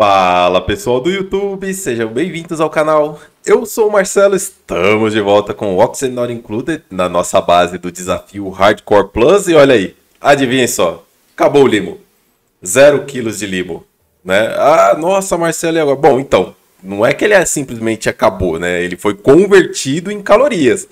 Fala pessoal do YouTube, sejam bem-vindos ao canal. Eu sou o Marcelo, estamos de volta com o Oxen Not Included na nossa base do desafio Hardcore Plus. E olha aí, adivinha só, acabou o limo. Zero quilos de limo, né? Ah, nossa Marcelo, e agora? Bom, então, não é que ele é simplesmente acabou, né? Ele foi convertido em calorias.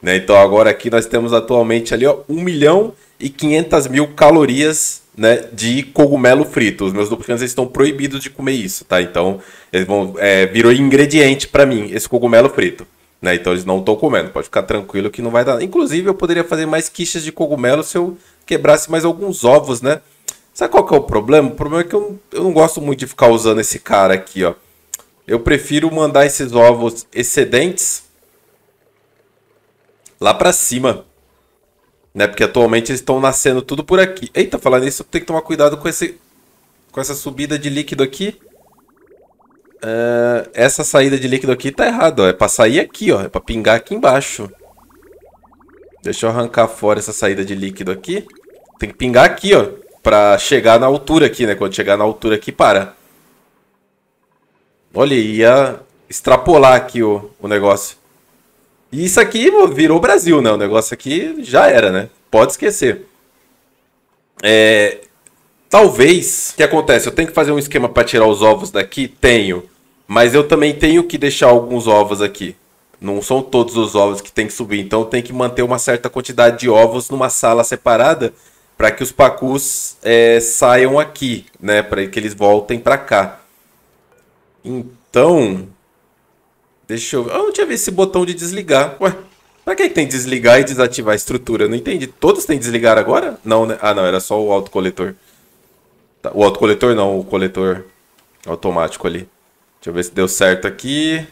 Né? Então agora aqui nós temos atualmente ali ó, 1 milhão e 500 mil calorias né, de cogumelo frito. Os meus duplicantes estão proibidos de comer isso, tá? Então, eles vão. É, virou ingrediente para mim, esse cogumelo frito. Né? Então eles não estão comendo, pode ficar tranquilo que não vai dar. Inclusive, eu poderia fazer mais quiches de cogumelo se eu quebrasse mais alguns ovos, né? Sabe qual que é o problema? O problema é que eu, eu não gosto muito de ficar usando esse cara aqui, ó. Eu prefiro mandar esses ovos excedentes lá para cima. Né? Porque atualmente eles estão nascendo tudo por aqui. Eita, falando nisso, tem que tomar cuidado com, esse, com essa subida de líquido aqui. Uh, essa saída de líquido aqui tá errada, É pra sair aqui, ó. É pra pingar aqui embaixo. Deixa eu arrancar fora essa saída de líquido aqui. Tem que pingar aqui, ó. Pra chegar na altura aqui, né? Quando chegar na altura aqui, para. Olha, ia extrapolar aqui o, o negócio. E isso aqui virou Brasil, né? O negócio aqui já era, né? Pode esquecer. É, talvez, o que acontece? Eu tenho que fazer um esquema para tirar os ovos daqui? Tenho. Mas eu também tenho que deixar alguns ovos aqui. Não são todos os ovos que tem que subir. Então tem que manter uma certa quantidade de ovos numa sala separada para que os pacus é, saiam aqui, né? Para que eles voltem para cá. Então, Deixa eu... Ah, não tinha visto esse botão de desligar. Ué, pra que tem desligar e desativar a estrutura? Não entendi. Todos têm desligar agora? Não, né? Ah, não, era só o autocoletor. Tá, o autocoletor não, o coletor automático ali. Deixa eu ver se deu certo aqui.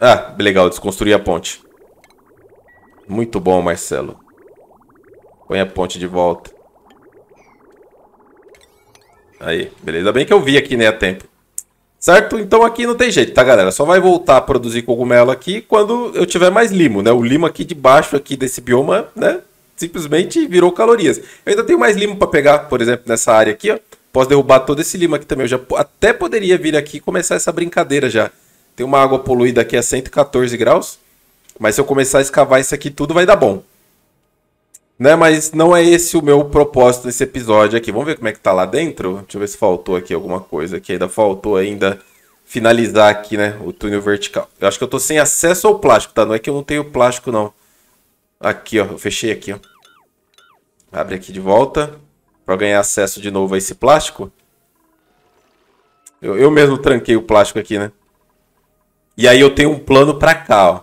Ah, legal, desconstruir a ponte. Muito bom, Marcelo. Põe a ponte de volta. Aí, beleza. Bem que eu vi aqui, né, a tempo. Certo? Então aqui não tem jeito, tá, galera? Só vai voltar a produzir cogumelo aqui quando eu tiver mais limo, né? O limo aqui de baixo aqui desse bioma, né? Simplesmente virou calorias. Eu ainda tenho mais limo para pegar, por exemplo, nessa área aqui, ó. Posso derrubar todo esse limo aqui também. Eu já até poderia vir aqui e começar essa brincadeira já. Tem uma água poluída aqui a 114 graus. Mas se eu começar a escavar isso aqui tudo, vai dar bom. Né, mas não é esse o meu propósito desse episódio aqui. Vamos ver como é que tá lá dentro? Deixa eu ver se faltou aqui alguma coisa que ainda faltou ainda finalizar aqui, né? O túnel vertical. Eu acho que eu tô sem acesso ao plástico, tá? Não é que eu não tenho plástico, não. Aqui, ó. Eu fechei aqui, ó. Abre aqui de volta. Pra ganhar acesso de novo a esse plástico. Eu, eu mesmo tranquei o plástico aqui, né? E aí eu tenho um plano pra cá, ó.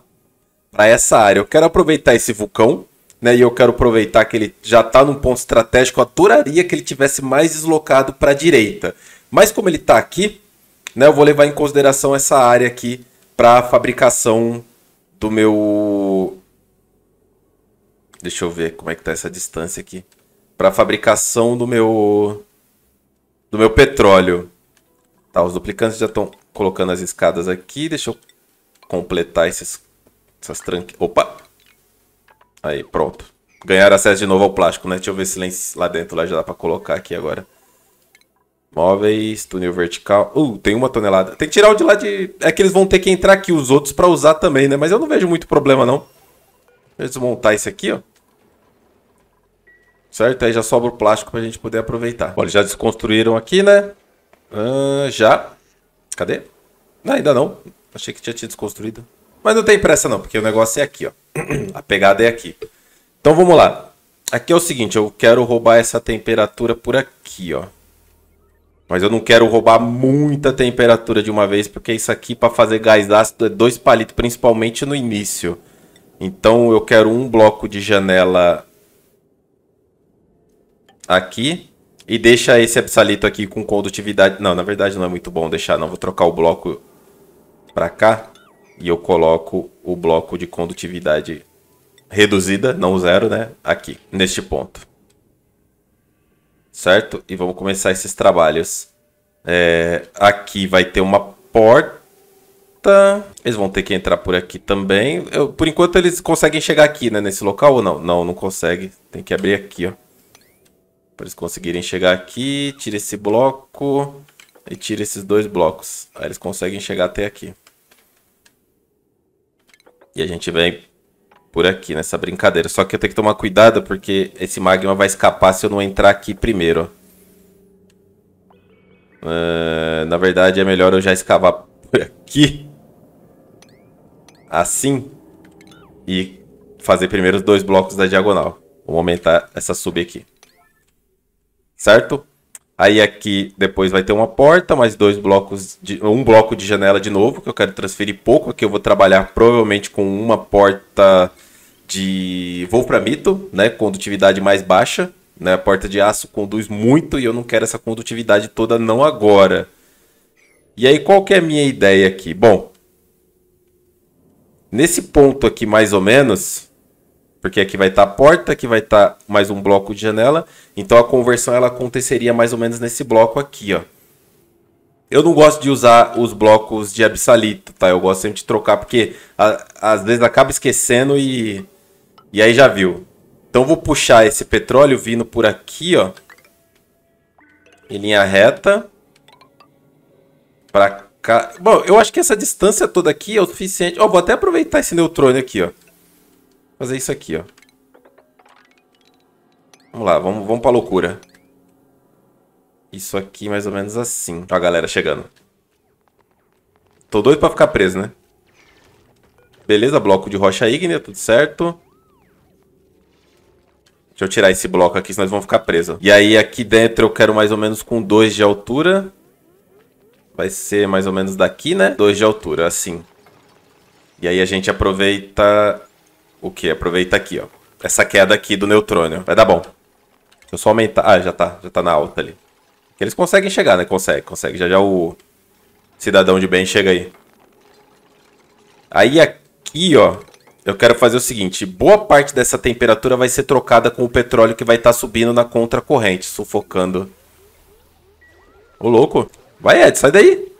Pra essa área. Eu quero aproveitar esse vulcão né? E eu quero aproveitar que ele já está num ponto estratégico. Eu adoraria que ele tivesse mais deslocado para a direita. Mas como ele está aqui, né? Eu vou levar em consideração essa área aqui para a fabricação do meu. Deixa eu ver como é que tá essa distância aqui. Para a fabricação do meu. Do meu petróleo. Tá, os duplicantes já estão colocando as escadas aqui. Deixa eu completar esses, essas tranquilas. Opa! Aí, pronto. Ganharam acesso de novo ao plástico, né? Deixa eu ver se lá dentro lá já dá pra colocar aqui agora. Móveis, túnel vertical. Uh, tem uma tonelada. Tem que tirar o de lá de. É que eles vão ter que entrar aqui os outros pra usar também, né? Mas eu não vejo muito problema, não. Deixa eu desmontar isso aqui, ó. Certo? Aí já sobra o plástico pra gente poder aproveitar. Olha, já desconstruíram aqui, né? Ah, já. Cadê? Não, ah, ainda não. Achei que tinha desconstruído. Mas não tem pressa não, porque o negócio é aqui, ó. A pegada é aqui. Então vamos lá. Aqui é o seguinte, eu quero roubar essa temperatura por aqui, ó. Mas eu não quero roubar muita temperatura de uma vez, porque isso aqui para fazer gás ácido é dois palitos, principalmente no início. Então eu quero um bloco de janela aqui e deixa esse absalito aqui com condutividade. Não, na verdade não é muito bom deixar, não. Vou trocar o bloco para cá e eu coloco o bloco de condutividade reduzida, não zero, né? Aqui, neste ponto. Certo? E vamos começar esses trabalhos. É, aqui vai ter uma porta. Eles vão ter que entrar por aqui também. Eu, por enquanto eles conseguem chegar aqui, né? Nesse local ou não? Não, não consegue. Tem que abrir aqui, ó. Para eles conseguirem chegar aqui. Tira esse bloco. E tira esses dois blocos. Aí eles conseguem chegar até aqui. E a gente vem por aqui nessa brincadeira. Só que eu tenho que tomar cuidado porque esse magma vai escapar se eu não entrar aqui primeiro. Uh, na verdade é melhor eu já escavar por aqui. Assim. E fazer primeiro os dois blocos da diagonal. Vamos aumentar essa sub aqui. Certo? Aí aqui depois vai ter uma porta, mais dois blocos, de, um bloco de janela de novo, que eu quero transferir pouco. Aqui eu vou trabalhar provavelmente com uma porta de wolframito, né, condutividade mais baixa. Né, a porta de aço conduz muito e eu não quero essa condutividade toda não agora. E aí qual que é a minha ideia aqui? Bom, nesse ponto aqui mais ou menos, porque aqui vai estar tá a porta, aqui vai estar tá mais um bloco de janela. Então a conversão ela aconteceria mais ou menos nesse bloco aqui, ó. Eu não gosto de usar os blocos de absalito, tá? Eu gosto sempre de trocar, porque a, às vezes acaba esquecendo e, e aí já viu. Então vou puxar esse petróleo vindo por aqui, ó. Em linha reta. Pra cá. Bom, eu acho que essa distância toda aqui é o suficiente. Ó, vou até aproveitar esse neutrônio aqui, ó fazer isso aqui, ó. Vamos lá, vamos, vamos pra loucura. Isso aqui mais ou menos assim. Ó a galera chegando. Tô doido pra ficar preso, né? Beleza, bloco de rocha ígnea, tudo certo. Deixa eu tirar esse bloco aqui, senão eles vão ficar presos. E aí aqui dentro eu quero mais ou menos com dois de altura. Vai ser mais ou menos daqui, né? dois de altura, assim. E aí a gente aproveita o que? Aproveita aqui, ó. Essa queda aqui do neutrônio. Vai dar bom. Deixa eu só aumentar. Ah, já tá. Já tá na alta ali. Eles conseguem chegar, né? Consegue, consegue. Já já o cidadão de bem chega aí. Aí aqui, ó. Eu quero fazer o seguinte. Boa parte dessa temperatura vai ser trocada com o petróleo que vai estar tá subindo na contracorrente, sufocando. Ô, louco. Vai, Ed, sai daí.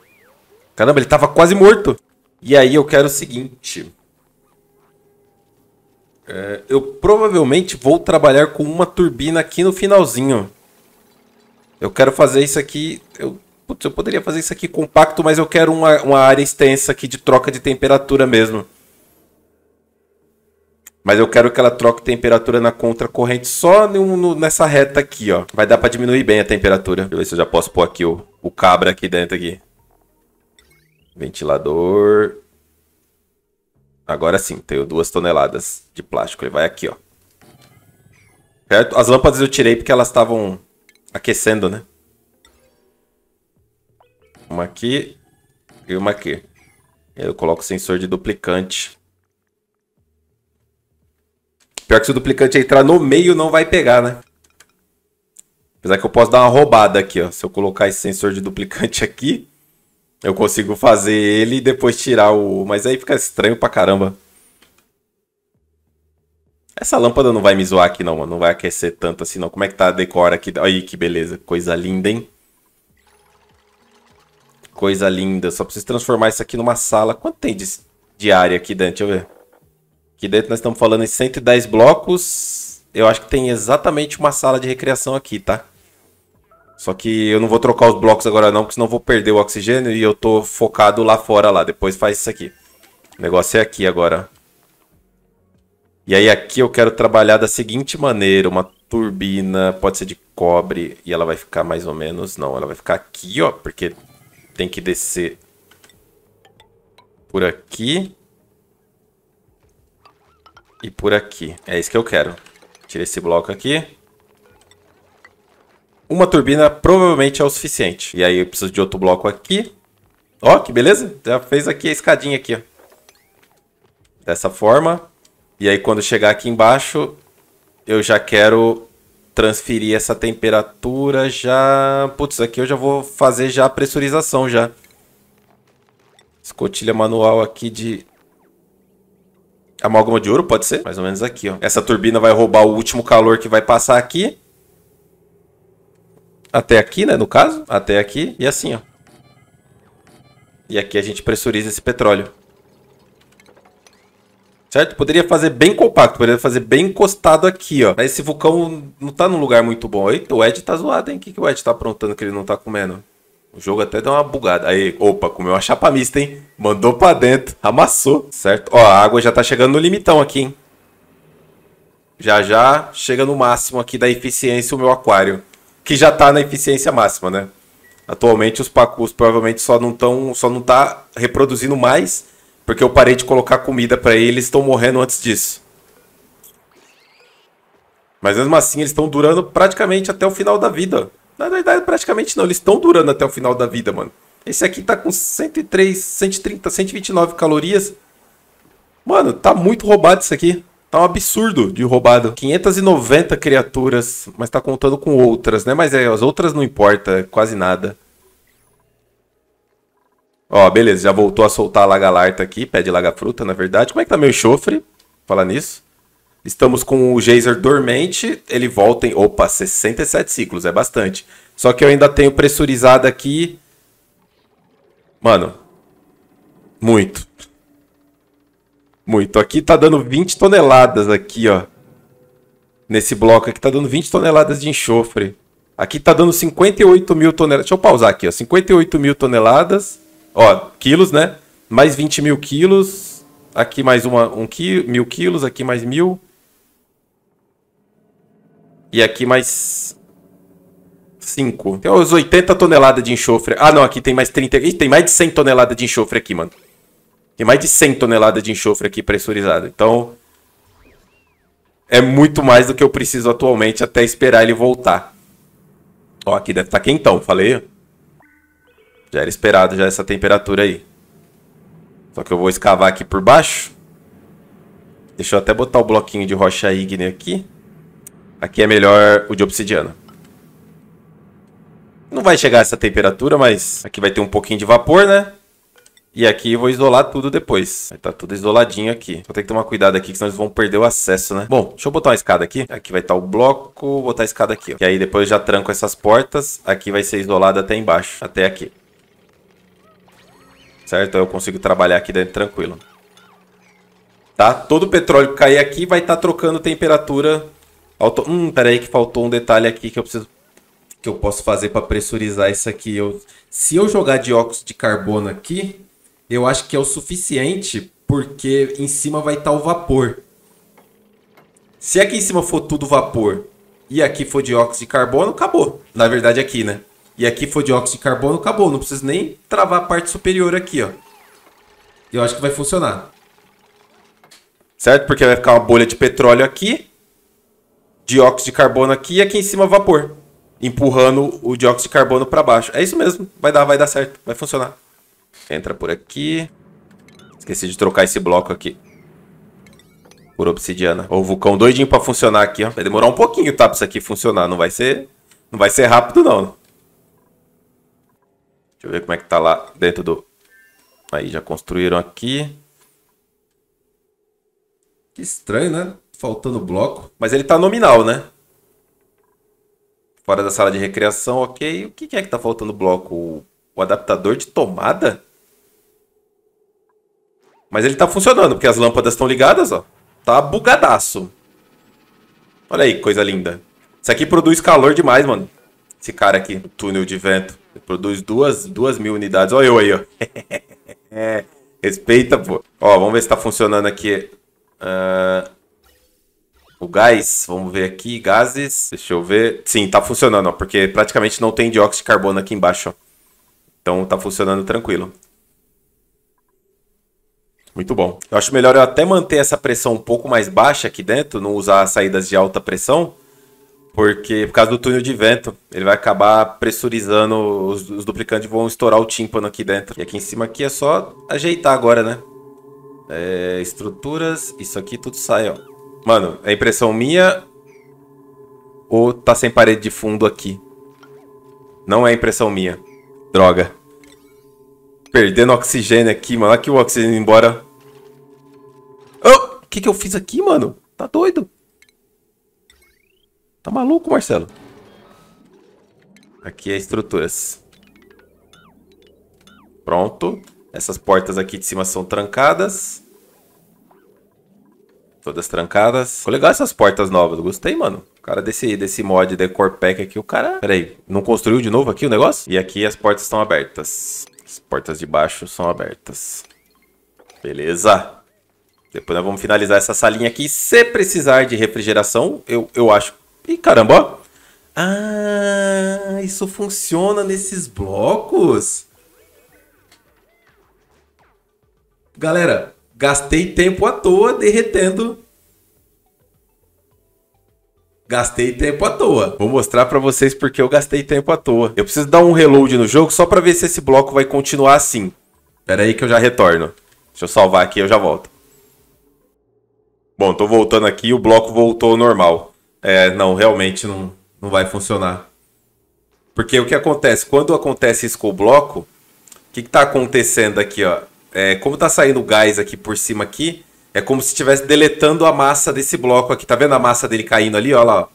Caramba, ele tava quase morto. E aí eu quero o seguinte. É, eu provavelmente vou trabalhar com uma turbina aqui no finalzinho. Eu quero fazer isso aqui. Eu, putz, eu poderia fazer isso aqui compacto, mas eu quero uma, uma área extensa aqui de troca de temperatura mesmo. Mas eu quero que ela troque temperatura na contracorrente só no, no, nessa reta aqui, ó. Vai dar pra diminuir bem a temperatura. Deixa eu ver se eu já posso pôr aqui o, o cabra aqui dentro aqui. Ventilador. Agora sim, tenho duas toneladas de plástico. Ele vai aqui, ó. Certo? As lâmpadas eu tirei porque elas estavam aquecendo, né? Uma aqui e uma aqui. Eu coloco o sensor de duplicante. Pior que se o duplicante entrar no meio, não vai pegar, né? Apesar que eu posso dar uma roubada aqui, ó. Se eu colocar esse sensor de duplicante aqui, eu consigo fazer ele e depois tirar o. Mas aí fica estranho pra caramba. Essa lâmpada não vai me zoar aqui não, mano. Não vai aquecer tanto assim não. Como é que tá a decora aqui? Aí que beleza. Coisa linda, hein? Coisa linda. Só preciso transformar isso aqui numa sala. Quanto tem de, de área aqui dentro? Deixa eu ver. Aqui dentro nós estamos falando em 110 blocos. Eu acho que tem exatamente uma sala de recreação aqui, tá? Só que eu não vou trocar os blocos agora não, porque senão vou perder o oxigênio e eu tô focado lá fora lá. Depois faz isso aqui. O negócio é aqui agora. E aí aqui eu quero trabalhar da seguinte maneira, uma turbina, pode ser de cobre, e ela vai ficar mais ou menos, não, ela vai ficar aqui, ó, porque tem que descer por aqui e por aqui. É isso que eu quero. Tirei esse bloco aqui uma turbina provavelmente é o suficiente. E aí eu preciso de outro bloco aqui. Ó, que beleza. Já fez aqui a escadinha aqui, ó. Dessa forma. E aí quando chegar aqui embaixo, eu já quero transferir essa temperatura já... Putz, aqui eu já vou fazer já a pressurização já. Escotilha manual aqui de... Amálgama de ouro, pode ser? Mais ou menos aqui, ó. Essa turbina vai roubar o último calor que vai passar aqui. Até aqui, né, no caso. Até aqui e assim, ó. E aqui a gente pressuriza esse petróleo. Certo? Poderia fazer bem compacto, poderia fazer bem encostado aqui, ó. Mas esse vulcão não tá num lugar muito bom. Eita, o Ed tá zoado, hein? O que, que o Ed tá aprontando que ele não tá comendo? O jogo até deu uma bugada. Aí, opa, comeu uma chapa mista, hein? Mandou pra dentro, amassou, certo? Ó, a água já tá chegando no limitão aqui, hein? Já já chega no máximo aqui da eficiência o meu aquário que já está na eficiência máxima, né? Atualmente os pacus provavelmente só não estão, só não tá reproduzindo mais, porque eu parei de colocar comida para eles, estão morrendo antes disso. Mas mesmo assim eles estão durando praticamente até o final da vida. Na verdade, praticamente não, eles estão durando até o final da vida, mano. Esse aqui tá com 103, 130, 129 calorias. Mano, tá muito roubado isso aqui. Tá um absurdo de roubado. 590 criaturas, mas tá contando com outras, né? Mas é, as outras não importa, é quase nada. Ó, beleza, já voltou a soltar a lagalarta aqui, pé de lagafruta, na verdade. Como é que tá meu enxofre? Falar nisso. Estamos com o Geyser dormente, ele volta em... Opa, 67 ciclos, é bastante. Só que eu ainda tenho pressurizado aqui... Mano, muito. Muito. Aqui tá dando 20 toneladas aqui, ó. Nesse bloco aqui tá dando 20 toneladas de enxofre. Aqui tá dando 58 mil toneladas. Deixa eu pausar aqui, ó. 58 mil toneladas. Ó, quilos, né? Mais 20 mil quilos. Aqui mais uma, um quilo, mil quilos. Aqui mais mil. E aqui mais 5. Tem uns 80 toneladas de enxofre. Ah, não. Aqui tem mais 30. Ih, tem mais de 100 toneladas de enxofre aqui, mano. Tem mais de 100 toneladas de enxofre aqui pressurizado. Então, é muito mais do que eu preciso atualmente até esperar ele voltar. Ó, aqui deve estar tá quentão, falei. Já era esperado já essa temperatura aí. Só que eu vou escavar aqui por baixo. Deixa eu até botar o bloquinho de rocha ígnea aqui. Aqui é melhor o de obsidiana. Não vai chegar essa temperatura, mas aqui vai ter um pouquinho de vapor, né? E aqui eu vou isolar tudo depois. Vai tá tudo isoladinho aqui. Vou ter que tomar cuidado aqui, que senão eles vão perder o acesso, né? Bom, deixa eu botar uma escada aqui. Aqui vai estar tá o bloco. Vou botar a escada aqui, ó. E aí depois eu já tranco essas portas. Aqui vai ser isolado até embaixo. Até aqui. Certo? Eu consigo trabalhar aqui dentro tranquilo. Tá? Todo o petróleo que cair aqui vai estar tá trocando temperatura. Auto... Hum, peraí aí que faltou um detalhe aqui que eu preciso que eu posso fazer para pressurizar isso aqui. Eu... Se eu jogar dióxido de carbono aqui, eu acho que é o suficiente porque em cima vai estar tá o vapor. Se aqui em cima for tudo vapor e aqui for dióxido de carbono, acabou. Na verdade aqui, né? E aqui for dióxido de carbono, acabou. Não preciso nem travar a parte superior aqui, ó. Eu acho que vai funcionar. Certo? Porque vai ficar uma bolha de petróleo aqui, dióxido de carbono aqui e aqui em cima vapor, empurrando o dióxido de carbono para baixo. É isso mesmo. Vai dar, vai dar certo. Vai funcionar. Entra por aqui. Esqueci de trocar esse bloco aqui. Por obsidiana. Ó, o vulcão doidinho pra funcionar aqui, ó. Vai demorar um pouquinho, tá? Pra isso aqui funcionar. Não vai ser... Não vai ser rápido, não. Deixa eu ver como é que tá lá dentro do... Aí, já construíram aqui. Que estranho, né? Faltando bloco. Mas ele tá nominal, né? Fora da sala de recreação, ok. O que é que tá faltando bloco? O adaptador de tomada? Mas ele tá funcionando, porque as lâmpadas estão ligadas, ó. Tá bugadaço. Olha aí, coisa linda. Isso aqui produz calor demais, mano. Esse cara aqui, o túnel de vento. Ele produz duas, duas mil unidades. Olha eu aí, ó. respeita, pô. Ó, vamos ver se tá funcionando aqui. Uh, o gás, vamos ver aqui. Gases. Deixa eu ver. Sim, tá funcionando, ó. Porque praticamente não tem dióxido de carbono aqui embaixo, ó. Então tá funcionando tranquilo. Muito bom. Eu acho melhor eu até manter essa pressão um pouco mais baixa aqui dentro, não usar saídas de alta pressão, porque por causa do túnel de vento, ele vai acabar pressurizando, os, os duplicantes vão estourar o tímpano aqui dentro. E aqui em cima aqui é só ajeitar agora, né? É, estruturas, isso aqui tudo sai, ó. Mano, é impressão minha ou tá sem parede de fundo aqui? Não é impressão minha. Droga. Perdendo oxigênio aqui, mano. Aqui o oxigênio embora. Oh! O que, que eu fiz aqui, mano? Tá doido? Tá maluco, Marcelo? Aqui é estruturas. Pronto. Essas portas aqui de cima são trancadas. Todas trancadas. Ficou legal essas portas novas. Gostei, mano. O cara desse, desse mod Decor Pack aqui, o cara... Peraí, não construiu de novo aqui o negócio? E aqui as portas estão abertas. As portas de baixo são abertas. Beleza. Depois nós vamos finalizar essa salinha aqui. Se precisar de refrigeração, eu, eu acho... Ih, caramba, ó. Ah, isso funciona nesses blocos? Galera, gastei tempo à toa derretendo Gastei tempo à toa. Vou mostrar para vocês porque eu gastei tempo à toa. Eu preciso dar um reload no jogo só para ver se esse bloco vai continuar assim. Pera aí que eu já retorno. Deixa eu salvar aqui e eu já volto. Bom, tô voltando aqui e o bloco voltou ao normal. É, não, realmente não, não vai funcionar. Porque o que acontece? Quando acontece isso com o bloco, o que, que tá acontecendo aqui, ó? É, como tá saindo gás aqui por cima aqui, é como se estivesse deletando a massa desse bloco aqui. Tá vendo a massa dele caindo ali? Olha lá.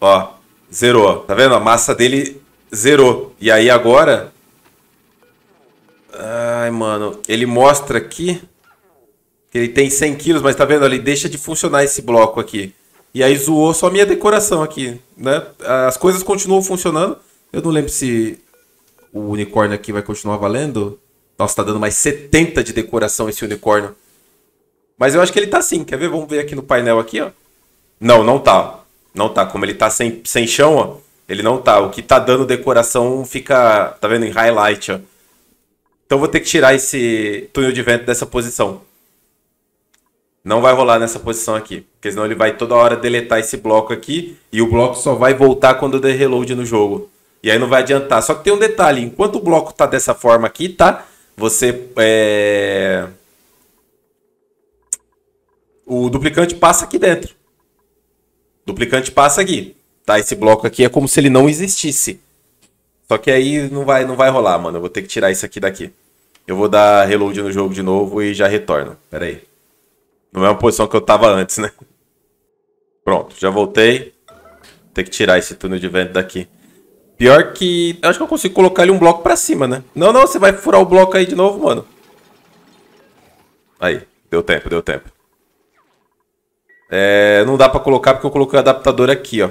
Ó. Zerou. Tá vendo? A massa dele zerou. E aí agora... Ai, mano. Ele mostra aqui... Que ele tem 100 quilos, mas tá vendo? Ele deixa de funcionar esse bloco aqui. E aí zoou só a minha decoração aqui, né? As coisas continuam funcionando. Eu não lembro se o unicórnio aqui vai continuar valendo. Nossa, tá dando mais 70 de decoração esse unicórnio. Mas eu acho que ele tá sim. Quer ver? Vamos ver aqui no painel aqui, ó. Não, não tá. Não tá. Como ele tá sem, sem chão, ó. Ele não tá. O que tá dando decoração fica, tá vendo, em highlight, ó. Então vou ter que tirar esse túnel de vento dessa posição. Não vai rolar nessa posição aqui. Porque senão ele vai toda hora deletar esse bloco aqui. E o bloco só vai voltar quando eu der reload no jogo. E aí não vai adiantar. Só que tem um detalhe. Enquanto o bloco tá dessa forma aqui, tá? Você é... O duplicante passa aqui dentro. Duplicante passa aqui. Tá? Esse bloco aqui é como se ele não existisse. Só que aí não vai, não vai rolar, mano. Eu vou ter que tirar isso aqui daqui. Eu vou dar reload no jogo de novo e já retorno. Pera aí. Não é uma posição que eu tava antes, né? Pronto, já voltei. Vou ter que tirar esse túnel de vento daqui. Pior que... Eu acho que eu consigo colocar ele um bloco pra cima, né? Não, não, você vai furar o bloco aí de novo, mano. Aí, deu tempo, deu tempo. É, não dá pra colocar porque eu coloquei o adaptador aqui, ó.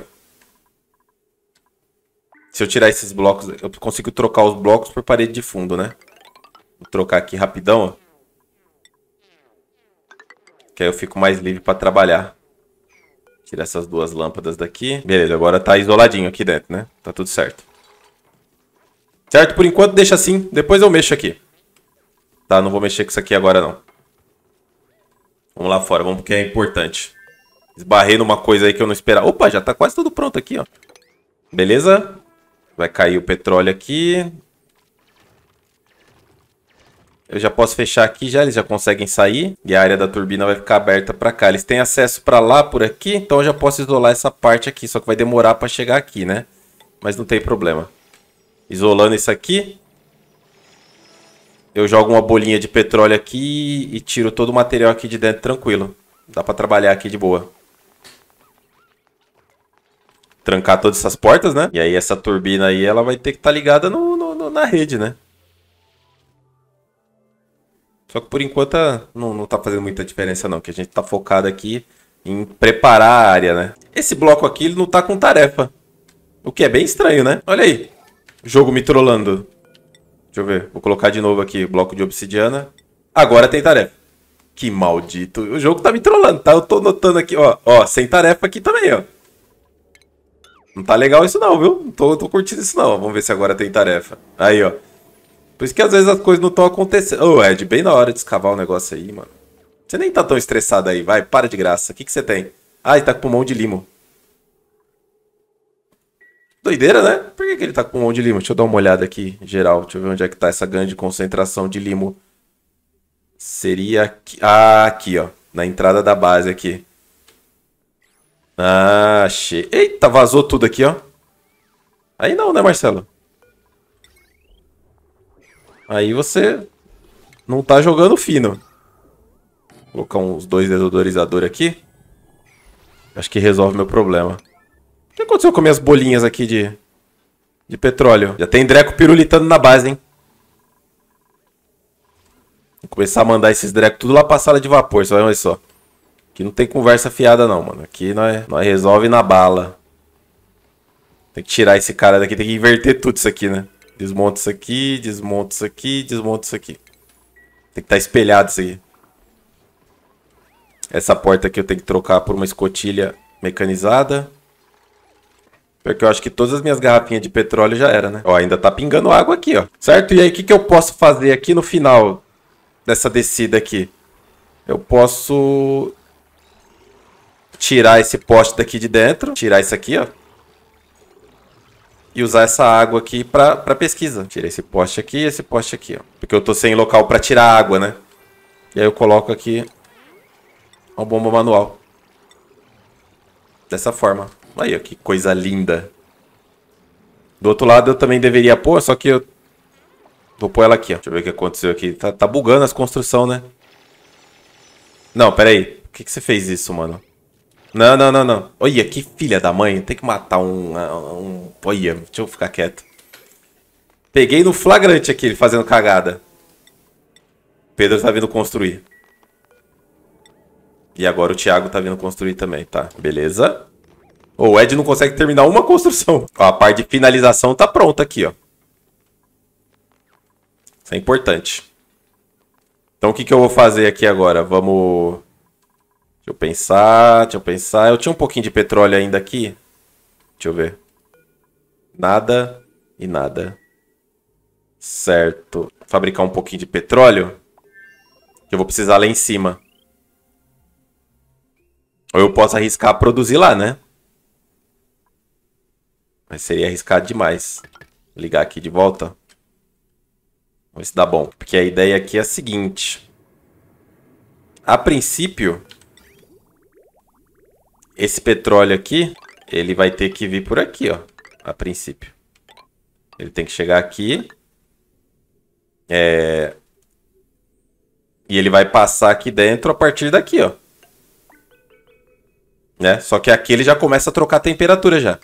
Se eu tirar esses blocos, eu consigo trocar os blocos por parede de fundo, né? Vou trocar aqui rapidão, ó. Que aí eu fico mais livre pra trabalhar. Tirar essas duas lâmpadas daqui. Beleza, agora tá isoladinho aqui dentro, né? Tá tudo certo. Certo? Por enquanto deixa assim. Depois eu mexo aqui. Tá, não vou mexer com isso aqui agora, não. Vamos lá fora, vamos porque é importante. Esbarrei numa coisa aí que eu não esperava. Opa, já tá quase tudo pronto aqui, ó. Beleza? Vai cair o petróleo aqui. Eu já posso fechar aqui já, eles já conseguem sair. E a área da turbina vai ficar aberta pra cá. Eles têm acesso pra lá, por aqui, então eu já posso isolar essa parte aqui. Só que vai demorar pra chegar aqui, né? Mas não tem problema. Isolando isso aqui. Eu jogo uma bolinha de petróleo aqui e tiro todo o material aqui de dentro tranquilo. Dá pra trabalhar aqui de boa trancar todas essas portas, né? E aí essa turbina aí, ela vai ter que estar tá ligada no, no, no, na rede, né? Só que por enquanto ah, não, não tá fazendo muita diferença não, que a gente tá focado aqui em preparar a área, né? Esse bloco aqui, ele não tá com tarefa. O que é bem estranho, né? Olha aí. Jogo me trollando. Deixa eu ver. Vou colocar de novo aqui bloco de obsidiana. Agora tem tarefa. Que maldito. O jogo tá me trollando, tá? Eu tô notando aqui, ó. Ó, sem tarefa aqui também, ó. Não tá legal isso não, viu? Não tô, tô curtindo isso não. Vamos ver se agora tem tarefa. Aí, ó. Por isso que às vezes as coisas não estão acontecendo. Ô, oh, Ed, bem na hora de escavar o um negócio aí, mano. Você nem tá tão estressado aí, vai. Para de graça. O que, que você tem? Ah, ele tá com pulmão de limo. Doideira, né? Por que, que ele tá com pulmão de limo? Deixa eu dar uma olhada aqui, geral. Deixa eu ver onde é que tá essa grande concentração de limo. Seria aqui. Ah, aqui, ó. Na entrada da base aqui. Ah, achei. Eita, vazou tudo aqui, ó. Aí não, né, Marcelo? Aí você não tá jogando fino. Vou colocar uns dois desodorizadores aqui. Acho que resolve meu problema. O que aconteceu com minhas bolinhas aqui de, de petróleo? Já tem dreco pirulitando na base, hein? Vou começar a mandar esses Dreco tudo lá pra sala de vapor, só vai ver só. Aqui não tem conversa fiada não, mano. Aqui nós, nós resolve na bala. Tem que tirar esse cara daqui, tem que inverter tudo isso aqui, né? Desmonta isso aqui, desmonta isso aqui, desmonta isso aqui. Tem que estar tá espelhado isso aqui. Essa porta aqui eu tenho que trocar por uma escotilha mecanizada. Porque eu acho que todas as minhas garrafinhas de petróleo já era, né? Ó, ainda tá pingando água aqui, ó. Certo? E aí, o que, que eu posso fazer aqui no final dessa descida aqui? Eu posso tirar esse poste daqui de dentro, tirar isso aqui, ó. E usar essa água aqui pra, pra pesquisa. Tirei esse poste aqui e esse poste aqui, ó. Porque eu tô sem local pra tirar água, né? E aí eu coloco aqui uma bomba manual. Dessa forma. Aí, ó, que coisa linda. Do outro lado eu também deveria pôr, só que eu... Vou pôr ela aqui, ó. Deixa eu ver o que aconteceu aqui. Tá, tá bugando as construções, né? Não, pera aí. Por que, que você fez isso, mano? Não, não, não, não. Olha, que filha da mãe. Tem que matar um. Ah, um... Olha, deixa eu ficar quieto. Peguei no flagrante aqui ele fazendo cagada. Pedro tá vindo construir. E agora o Thiago tá vindo construir também, tá? Beleza. o Ed não consegue terminar uma construção. Ó, a parte de finalização tá pronta aqui, ó. Isso é importante. Então o que, que eu vou fazer aqui agora? Vamos eu pensar, deixa eu pensar. Eu tinha um pouquinho de petróleo ainda aqui. Deixa eu ver. Nada e nada. Certo. Fabricar um pouquinho de petróleo. Que eu vou precisar lá em cima. Ou eu posso arriscar produzir lá, né? Mas seria arriscado demais. Vou ligar aqui de volta. Vamos ver se dá bom. Porque a ideia aqui é a seguinte. A princípio, esse petróleo aqui, ele vai ter que vir por aqui, ó. A princípio. Ele tem que chegar aqui. É... E ele vai passar aqui dentro a partir daqui, ó. Né? Só que aqui ele já começa a trocar a temperatura já.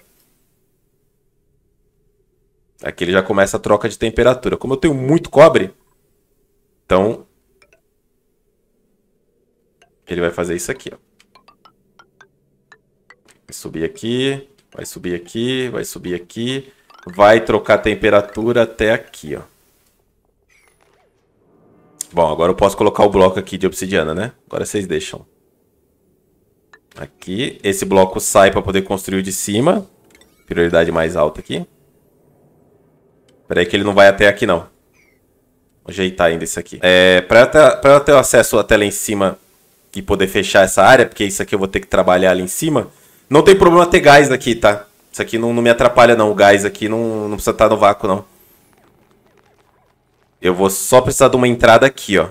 Aqui ele já começa a troca de temperatura. Como eu tenho muito cobre, então ele vai fazer isso aqui, ó. Vai subir aqui, vai subir aqui, vai subir aqui. Vai trocar a temperatura até aqui, ó. Bom, agora eu posso colocar o bloco aqui de obsidiana, né? Agora vocês deixam. Aqui, esse bloco sai para poder construir o de cima. Prioridade mais alta aqui. Espera aí que ele não vai até aqui, não. Vou ajeitar ainda isso aqui. É, para eu ter acesso até lá em cima e poder fechar essa área, porque isso aqui eu vou ter que trabalhar ali em cima... Não tem problema ter gás daqui, tá? Isso aqui não, não me atrapalha, não. O gás aqui não, não precisa estar no vácuo, não. Eu vou só precisar de uma entrada aqui, ó.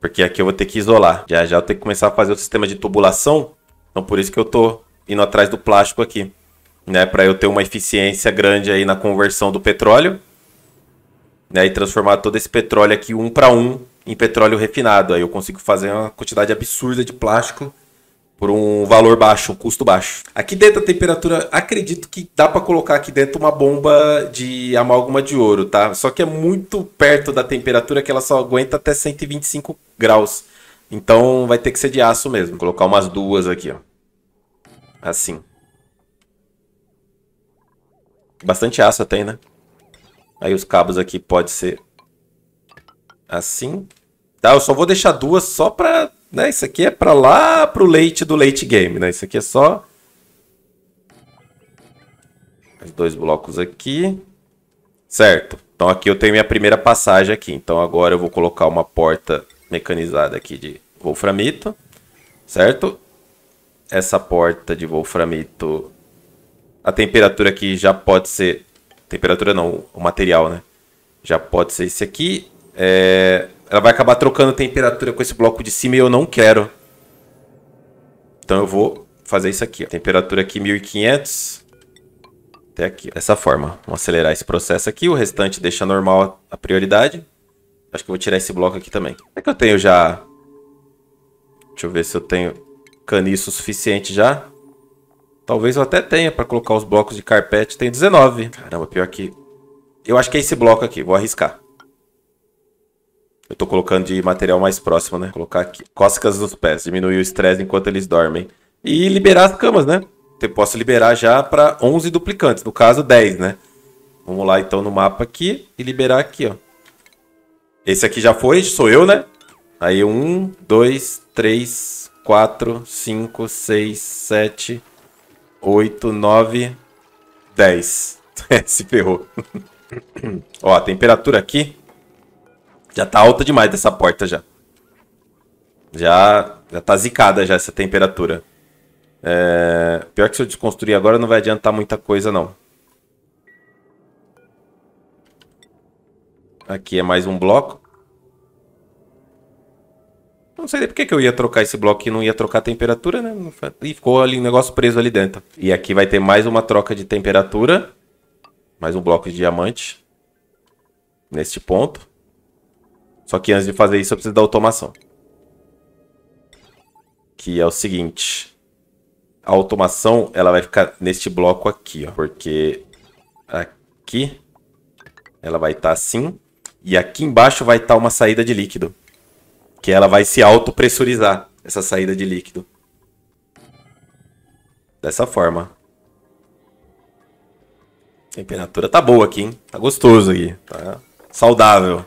Porque aqui eu vou ter que isolar. Já já eu tenho que começar a fazer o sistema de tubulação. Então por isso que eu tô indo atrás do plástico aqui. Né, para eu ter uma eficiência grande aí na conversão do petróleo. Né, e transformar todo esse petróleo aqui um para um em petróleo refinado. Aí eu consigo fazer uma quantidade absurda de plástico por um valor baixo, um custo baixo. Aqui dentro da temperatura, acredito que dá para colocar aqui dentro uma bomba de amálgama de ouro, tá? Só que é muito perto da temperatura que ela só aguenta até 125 graus. Então vai ter que ser de aço mesmo. Vou colocar umas duas aqui, ó. Assim. Bastante aço tem, né? Aí os cabos aqui pode ser assim. Tá, eu só vou deixar duas só pra né? Isso aqui é para lá pro leite do late game, né? Isso aqui é só os dois blocos aqui. Certo. Então aqui eu tenho minha primeira passagem aqui. Então agora eu vou colocar uma porta mecanizada aqui de wolframito, certo? Essa porta de wolframito, a temperatura aqui já pode ser... Temperatura não, o material, né? Já pode ser esse aqui. É ela vai acabar trocando temperatura com esse bloco de cima e eu não quero. Então eu vou fazer isso aqui. Ó. Temperatura aqui 1500. Até aqui, dessa forma. Vamos acelerar esse processo aqui. O restante deixa normal a prioridade. Acho que eu vou tirar esse bloco aqui também. É que eu tenho já... Deixa eu ver se eu tenho caniço suficiente já. Talvez eu até tenha para colocar os blocos de carpete. Tem 19. Caramba, pior que... Eu acho que é esse bloco aqui. Vou arriscar. Eu tô colocando de material mais próximo, né? Colocar aqui. Cóscas dos pés. Diminuir o estresse enquanto eles dormem. E liberar as camas, né? Eu posso liberar já para 11 duplicantes. No caso, 10, né? Vamos lá, então, no mapa aqui. E liberar aqui, ó. Esse aqui já foi. Sou eu, né? Aí, 1, 2, 3, 4, 5, 6, 7, 8, 9, 10. Se ferrou. ó, a temperatura aqui já tá alta demais dessa porta já. Já, já tá zicada já essa temperatura. É... Pior que se eu desconstruir agora não vai adiantar muita coisa não. Aqui é mais um bloco. Não sei por que, que eu ia trocar esse bloco e não ia trocar a temperatura, né? E ficou ali um negócio preso ali dentro. E aqui vai ter mais uma troca de temperatura. Mais um bloco de diamante. Neste ponto. Só que antes de fazer isso, eu preciso da automação. Que é o seguinte. A automação, ela vai ficar neste bloco aqui, ó. Porque aqui ela vai estar tá assim. E aqui embaixo vai estar tá uma saída de líquido. Que ela vai se autopressurizar, essa saída de líquido. Dessa forma. A temperatura tá boa aqui, hein? Tá gostoso aqui. Tá saudável.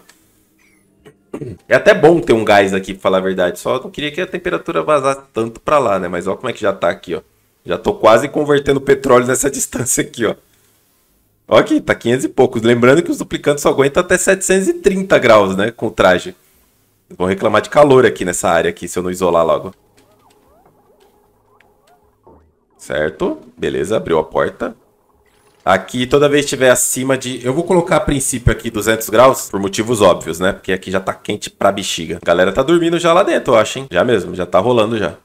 É até bom ter um gás aqui, pra falar a verdade. Só não queria que a temperatura vazasse tanto pra lá, né? Mas olha como é que já tá aqui, ó. Já tô quase convertendo petróleo nessa distância aqui, ó. Olha aqui, tá 500 e poucos. Lembrando que os duplicantes só aguentam até 730 graus, né? Com o traje. Vou vão reclamar de calor aqui nessa área aqui, se eu não isolar logo. Certo. Beleza, abriu a porta. Aqui, toda vez que estiver acima de. Eu vou colocar a princípio aqui 200 graus, por motivos óbvios, né? Porque aqui já tá quente pra bexiga. A galera tá dormindo já lá dentro, eu acho, hein? Já mesmo, já tá rolando já.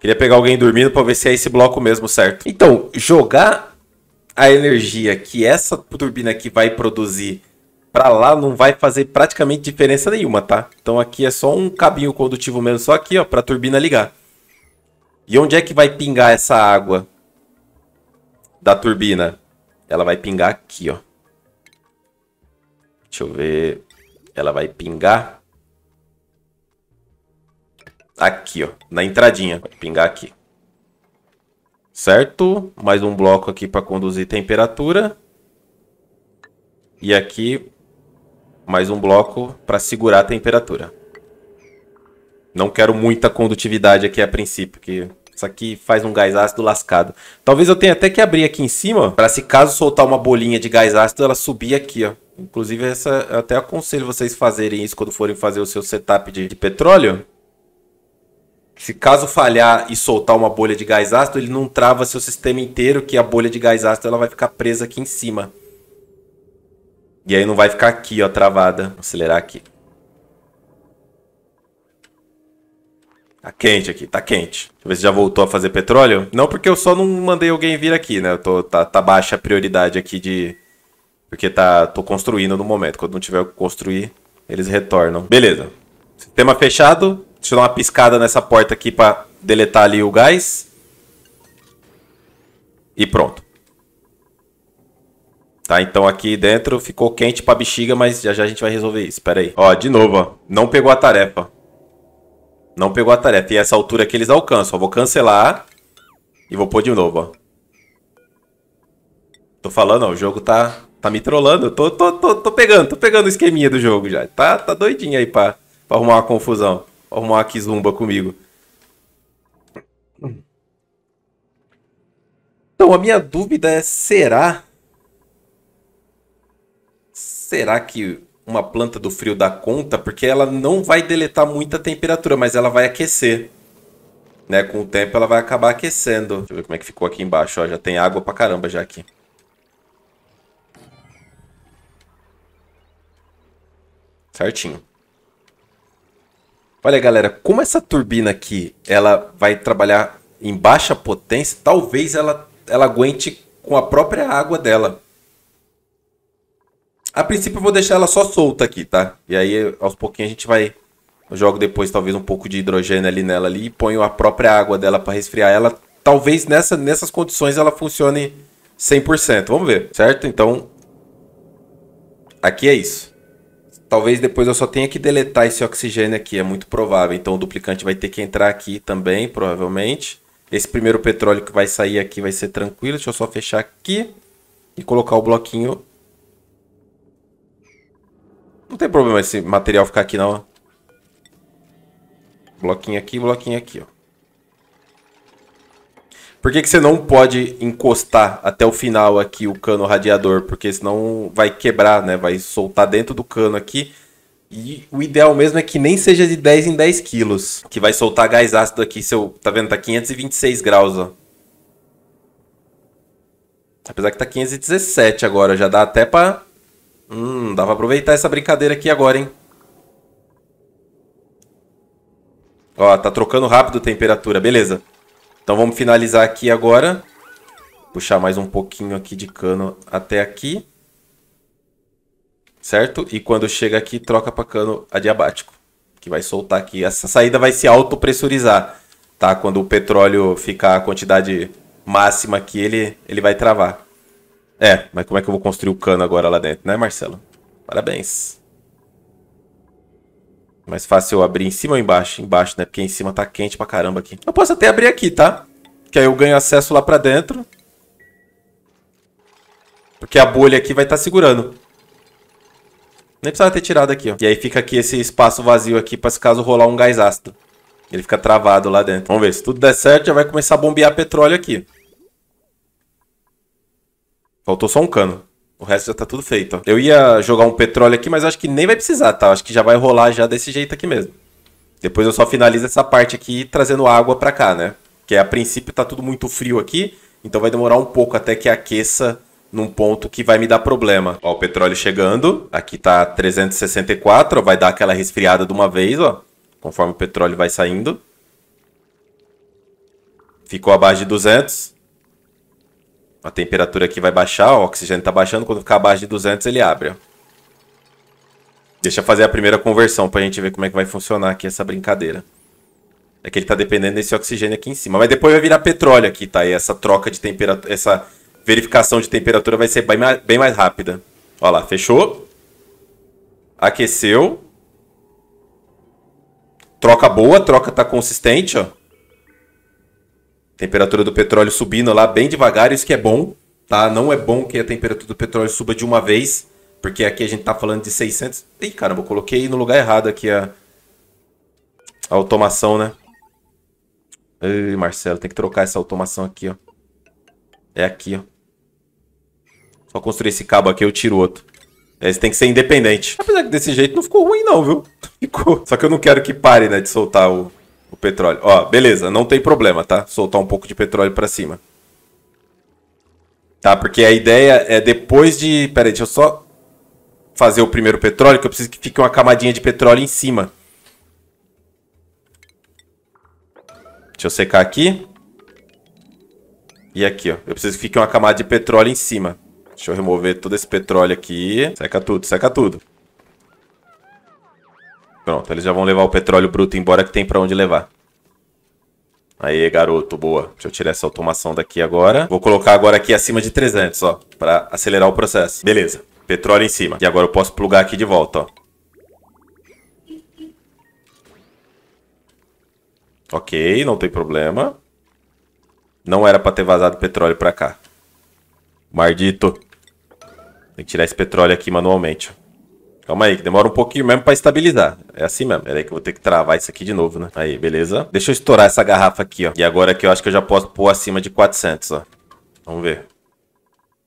Queria pegar alguém dormindo pra ver se é esse bloco mesmo certo. Então, jogar a energia que essa turbina aqui vai produzir para lá não vai fazer praticamente diferença nenhuma, tá? Então aqui é só um cabinho condutivo mesmo, só aqui, ó, para a turbina ligar. E onde é que vai pingar essa água? da turbina. Ela vai pingar aqui, ó. Deixa eu ver. Ela vai pingar... Aqui, ó. Na entradinha. Vai pingar aqui. Certo? Mais um bloco aqui para conduzir temperatura. E aqui... Mais um bloco para segurar a temperatura. Não quero muita condutividade aqui a princípio, porque isso aqui faz um gás ácido lascado. Talvez eu tenha até que abrir aqui em cima, para se caso soltar uma bolinha de gás ácido, ela subir aqui, ó. Inclusive, essa, eu até aconselho vocês fazerem isso quando forem fazer o seu setup de, de petróleo. Se caso falhar e soltar uma bolha de gás ácido, ele não trava seu sistema inteiro, que a bolha de gás ácido ela vai ficar presa aqui em cima. E aí não vai ficar aqui, ó, travada. Vou acelerar aqui. Tá quente aqui, tá quente. Deixa eu ver se já voltou a fazer petróleo. Não, porque eu só não mandei alguém vir aqui, né? Eu tô, tá, tá baixa a prioridade aqui de. Porque tá, tô construindo no momento. Quando não tiver o que construir, eles retornam. Beleza. Sistema fechado. Deixa eu dar uma piscada nessa porta aqui pra deletar ali o gás. E pronto. Tá, então aqui dentro ficou quente pra bexiga, mas já já a gente vai resolver isso. Pera aí. Ó, de novo, ó. Não pegou a tarefa. Não pegou a tarefa. E é essa altura aqui eles alcançam. Eu vou cancelar e vou pôr de novo, ó. Tô falando, ó, o jogo tá, tá me trollando. Tô, tô, tô, tô pegando, tô pegando o esqueminha do jogo já. Tá, tá doidinho aí pra, pra arrumar uma confusão. Pra arrumar uma quizumba comigo. Então, a minha dúvida é, será... Será que uma planta do frio da conta, porque ela não vai deletar muita temperatura, mas ela vai aquecer. Né? Com o tempo ela vai acabar aquecendo. Deixa eu ver como é que ficou aqui embaixo. Ó, já tem água pra caramba já aqui. Certinho. Olha, galera, como essa turbina aqui, ela vai trabalhar em baixa potência, talvez ela, ela aguente com a própria água dela. A princípio eu vou deixar ela só solta aqui, tá? E aí aos pouquinhos a gente vai... Eu jogo depois talvez um pouco de hidrogênio ali nela ali e ponho a própria água dela para resfriar ela. Talvez nessa, nessas condições ela funcione 100%. Vamos ver, certo? Então, aqui é isso. Talvez depois eu só tenha que deletar esse oxigênio aqui, é muito provável. Então o duplicante vai ter que entrar aqui também, provavelmente. Esse primeiro petróleo que vai sair aqui vai ser tranquilo. Deixa eu só fechar aqui e colocar o bloquinho não tem problema esse material ficar aqui, não. Bloquinho aqui, bloquinho aqui, ó. Por que, que você não pode encostar até o final aqui o cano radiador? Porque senão vai quebrar, né? Vai soltar dentro do cano aqui. E o ideal mesmo é que nem seja de 10 em 10 quilos. Que vai soltar gás ácido aqui. Seu, tá vendo? Tá 526 graus, ó. Apesar que tá 517 agora. Já dá até pra Hum, dá pra aproveitar essa brincadeira aqui agora, hein? Ó, tá trocando rápido a temperatura, beleza. Então vamos finalizar aqui agora. Puxar mais um pouquinho aqui de cano até aqui. Certo? E quando chega aqui, troca para cano adiabático. Que vai soltar aqui. Essa saída vai se autopressurizar, tá? Quando o petróleo ficar a quantidade máxima aqui, ele, ele vai travar. É, mas como é que eu vou construir o cano agora lá dentro, né, Marcelo? Parabéns. Mais fácil eu abrir em cima ou embaixo? Embaixo, né? Porque em cima tá quente pra caramba aqui. Eu posso até abrir aqui, tá? Que aí eu ganho acesso lá pra dentro. Porque a bolha aqui vai estar tá segurando. Nem precisava ter tirado aqui, ó. E aí fica aqui esse espaço vazio aqui pra se caso rolar um gás ácido. Ele fica travado lá dentro. Vamos ver, se tudo der certo já vai começar a bombear petróleo aqui. Faltou só um cano. O resto já tá tudo feito. Eu ia jogar um petróleo aqui, mas acho que nem vai precisar, tá? Acho que já vai rolar já desse jeito aqui mesmo. Depois eu só finalizo essa parte aqui trazendo água pra cá, né? Porque a princípio tá tudo muito frio aqui, então vai demorar um pouco até que aqueça num ponto que vai me dar problema. Ó, o petróleo chegando. Aqui tá 364, vai dar aquela resfriada de uma vez, ó. Conforme o petróleo vai saindo. Ficou abaixo de 200. A temperatura aqui vai baixar, o oxigênio está baixando. Quando ficar abaixo de 200, ele abre. Ó. Deixa eu fazer a primeira conversão para a gente ver como é que vai funcionar aqui essa brincadeira. É que ele está dependendo desse oxigênio aqui em cima. Mas depois vai virar petróleo aqui, tá? E essa troca de temperatura, essa verificação de temperatura vai ser bem mais, bem mais rápida. Ó lá, fechou. Aqueceu. Troca boa, troca tá consistente, ó temperatura do petróleo subindo lá bem devagar, isso que é bom, tá? Não é bom que a temperatura do petróleo suba de uma vez, porque aqui a gente tá falando de 600. Ih, caramba, eu coloquei no lugar errado aqui a, a automação, né? Ei, Marcelo, tem que trocar essa automação aqui, ó. É aqui, ó. Só construir esse cabo aqui, eu tiro outro. É, esse tem que ser independente. Apesar que desse jeito não ficou ruim não, viu? Ficou. Só que eu não quero que pare, né, de soltar o, o petróleo. Ó, beleza, não tem problema, tá? Soltar um pouco de petróleo para cima. Tá? Porque a ideia é depois de... Pera aí, deixa eu só fazer o primeiro petróleo, que eu preciso que fique uma camadinha de petróleo em cima. Deixa eu secar aqui. E aqui, ó. Eu preciso que fique uma camada de petróleo em cima. Deixa eu remover todo esse petróleo aqui. Seca tudo, seca tudo. Pronto, eles já vão levar o petróleo bruto embora que tem para onde levar. Aí, garoto, boa. Deixa eu tirar essa automação daqui agora. Vou colocar agora aqui acima de 300, ó, para acelerar o processo. Beleza. Petróleo em cima. E agora eu posso plugar aqui de volta, ó. Ok, não tem problema. Não era para ter vazado petróleo para cá. Mardito. Tem que tirar esse petróleo aqui manualmente, ó. Calma aí, que demora um pouquinho mesmo para estabilizar. É assim mesmo. Peraí que eu vou ter que travar isso aqui de novo, né? Aí, beleza. Deixa eu estourar essa garrafa aqui, ó. E agora aqui é eu acho que eu já posso pôr acima de 400, ó. Vamos ver.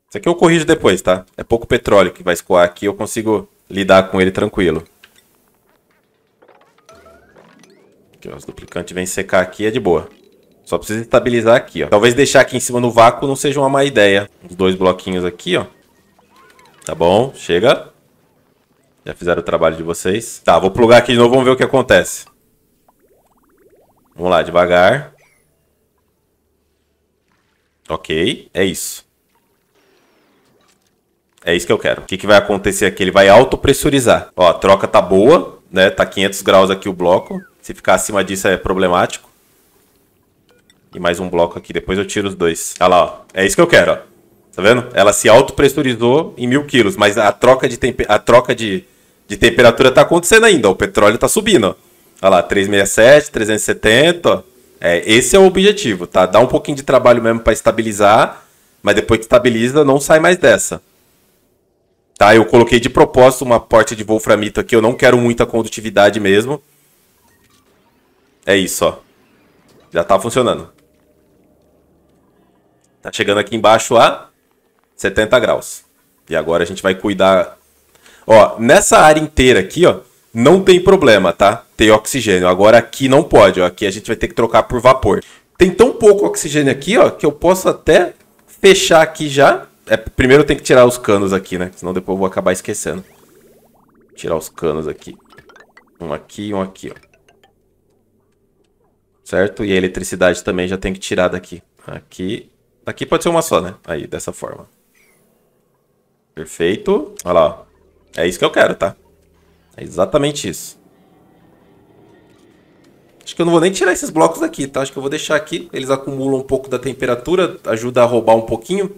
Isso aqui eu corrijo depois, tá? É pouco petróleo que vai escoar aqui, eu consigo lidar com ele tranquilo. Aqui, ó, os duplicantes vêm secar aqui, é de boa. Só precisa estabilizar aqui, ó. Talvez deixar aqui em cima no vácuo não seja uma má ideia. Os dois bloquinhos aqui, ó. Tá bom, chega. Já fizeram o trabalho de vocês. Tá, vou plugar aqui de novo, vamos ver o que acontece. Vamos lá, devagar. Ok, é isso. É isso que eu quero. O que, que vai acontecer aqui? Ele vai autopressurizar. Ó, a troca tá boa, né? Tá 500 graus aqui o bloco. Se ficar acima disso é problemático. E mais um bloco aqui, depois eu tiro os dois. Olha lá, ó. É isso que eu quero, ó. Tá vendo? Ela se autopressurizou em mil quilos, mas a troca de, a troca de, de temperatura tá acontecendo ainda, ó, o petróleo tá subindo. Olha lá, 367, 370, ó. É, esse é o objetivo, tá? Dá um pouquinho de trabalho mesmo para estabilizar, mas depois que estabiliza, não sai mais dessa. Tá? Eu coloquei de propósito uma porta de wolframito aqui, eu não quero muita condutividade mesmo. É isso, ó. Já tá funcionando. Tá chegando aqui embaixo a 70 graus. E agora a gente vai cuidar Ó, nessa área inteira aqui, ó, não tem problema, tá? Tem oxigênio. Agora aqui não pode, ó. Aqui a gente vai ter que trocar por vapor. Tem tão pouco oxigênio aqui, ó, que eu posso até fechar aqui já. É, primeiro tem que tirar os canos aqui, né? Senão depois eu vou acabar esquecendo. Tirar os canos aqui. Um aqui e um aqui, ó. Certo? E a eletricidade também já tem que tirar daqui. Aqui. Daqui pode ser uma só, né? Aí, dessa forma. Perfeito. Olha lá, ó. É isso que eu quero, tá? É exatamente isso. Acho que eu não vou nem tirar esses blocos daqui, tá? Acho que eu vou deixar aqui. Eles acumulam um pouco da temperatura, ajuda a roubar um pouquinho.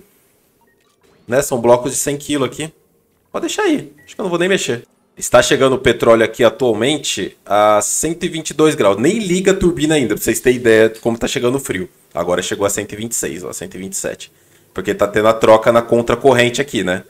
Né? São blocos de 100 kg aqui. Pode deixar aí. Acho que eu não vou nem mexer. Está chegando o petróleo aqui atualmente a 122 graus. Nem liga a turbina ainda, pra vocês terem ideia de como está chegando o frio. Agora chegou a 126, ó, 127. Porque está tendo a troca na contracorrente aqui, né?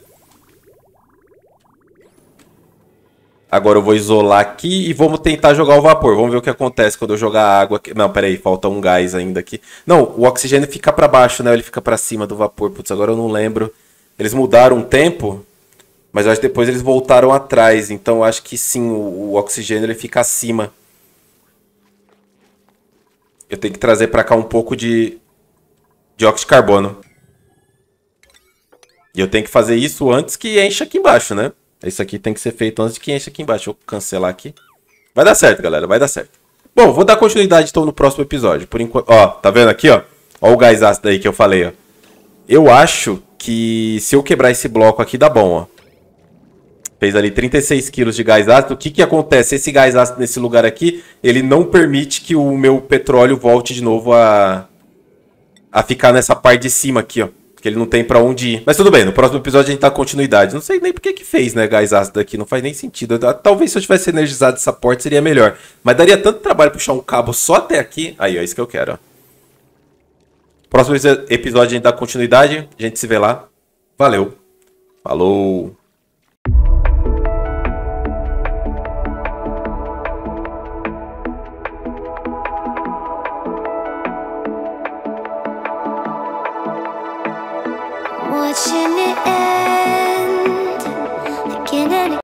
Agora eu vou isolar aqui e vamos tentar jogar o vapor. Vamos ver o que acontece quando eu jogar água aqui. Não, peraí, falta um gás ainda aqui. Não, o oxigênio fica para baixo, né? Ele fica para cima do vapor. Putz, agora eu não lembro. Eles mudaram um tempo, mas acho que depois eles voltaram atrás. Então acho que sim, o, o oxigênio ele fica acima. Eu tenho que trazer para cá um pouco de dióxido de carbono. E eu tenho que fazer isso antes que encha aqui embaixo, né? Isso aqui tem que ser feito antes de que enche aqui embaixo. Deixa eu cancelar aqui. Vai dar certo, galera. Vai dar certo. Bom, vou dar continuidade então no próximo episódio. Por enquanto. Ó, tá vendo aqui, ó? Ó o gás ácido aí que eu falei, ó. Eu acho que se eu quebrar esse bloco aqui dá bom, ó. Fez ali 36 quilos de gás ácido. O que que acontece? Esse gás ácido nesse lugar aqui, ele não permite que o meu petróleo volte de novo a... A ficar nessa parte de cima aqui, ó que ele não tem para onde ir. Mas tudo bem, no próximo episódio a gente dá continuidade. Não sei nem por que que fez, né, gás ácido aqui, não faz nem sentido. Ah, talvez se eu tivesse energizado essa porta seria melhor. Mas daria tanto trabalho puxar um cabo só até aqui. Aí, é isso que eu quero, Próximo episódio a gente dá continuidade. A gente se vê lá. Valeu. Falou.